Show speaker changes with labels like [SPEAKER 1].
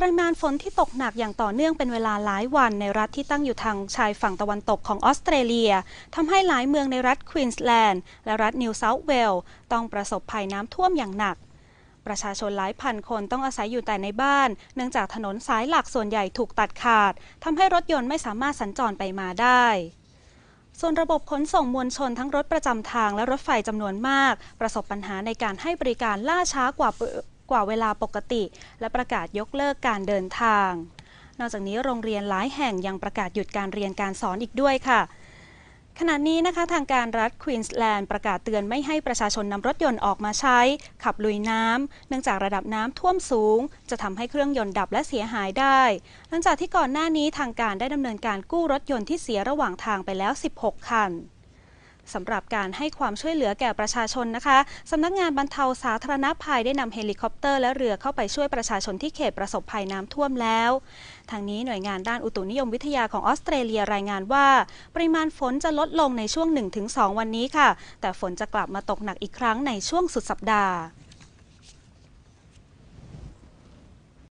[SPEAKER 1] ปริมาณฝนที่ตกหนักอย่างต่อเนื่องเป็นเวลาหลายวันในรัฐที่ตั้งอยู่ทางชายฝั่งตะวันตกของออสเตรเลียทำให้หลายเมืองในรัฐควีนส์แลนด์และรัฐนิวเซาท์เวล์ต้องประสบภัยน้ำท่วมอย่างหนัก ประชาชนหลายพันคนต้องอาศัยอยู่แต่ในบ้าน เนื่องจากถนนสายหลักส่วนใหญ่ถูกตัดขาดทำให้รถยนต์ไม่สามารถสัญจรไปมาได้ ส่วนระบบขนส่งมวลชนทั้งรถประจำทางและรถไฟจำนวนมาก ประสบปัญหาในการให้บริการล่าช้ากว่ากว่าเวลาปกติ และประกาศยกเลิกการเดินทาง นอกจากนี้โรงเรียนหลายแห่งยังประกาศหยุดการเรียนการสอนอีกด้วยค่ะ ขณะนี้นะคะทางการรัฐควีนส์แลนด์ประกาศเตือนไม่ให้ประชาชนนำรถยนต์ออกมาใช้ขับลุยน้ำเนื่องจากระดับน้ำท่วมสูง จะทำให้เครื่องยนต์ดับและเสียหายได้ หลังจากที่ก่อนหน้านี้ทางการได้ดำเนินการกู้รถยนต์ที่เสียระหว่างทางไปแล้ว 16 คันสำหรับการให้ความช่วยเหลือแก่ประชาชนนะคะ สำนักงานบรรเทาสาธารณภัยได้นำเฮลิคอปเตอร์และเรือเข้าไปช่วยประชาชนที่เขตประสบภัยน้ำท่วมแล้ว ทางนี้หน่วยงานด้านอุตุนิยมวิทยาของออสเตรเลียรายงานว่า ปริมาณฝนจะลดลงในช่วง 1-2 วันนี้ค่ะ แต่ฝนจะกลับมาตกหนักอีกครั้งในช่วงสุดสัปดาห์